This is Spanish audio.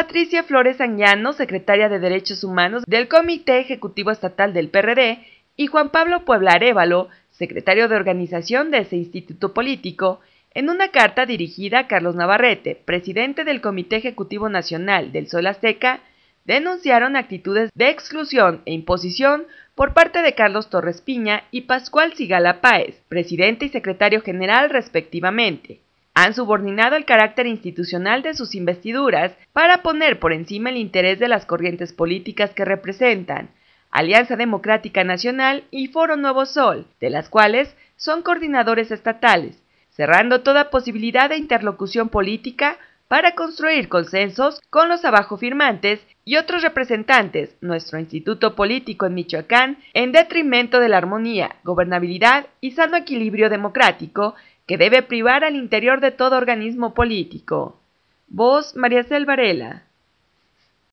Patricia Flores Añano, secretaria de Derechos Humanos del Comité Ejecutivo Estatal del PRD, y Juan Pablo Puebla Arévalo, secretario de organización de ese instituto político, en una carta dirigida a Carlos Navarrete, presidente del Comité Ejecutivo Nacional del Sol Azteca, denunciaron actitudes de exclusión e imposición por parte de Carlos Torres Piña y Pascual Sigala Páez, presidente y secretario general respectivamente, han subordinado el carácter institucional de sus investiduras para poner por encima el interés de las corrientes políticas que representan, Alianza Democrática Nacional y Foro Nuevo Sol, de las cuales son coordinadores estatales, cerrando toda posibilidad de interlocución política para construir consensos con los abajo firmantes y otros representantes, nuestro instituto político en Michoacán, en detrimento de la armonía, gobernabilidad y sano equilibrio democrático que debe privar al interior de todo organismo político. Voz María Cel Varela.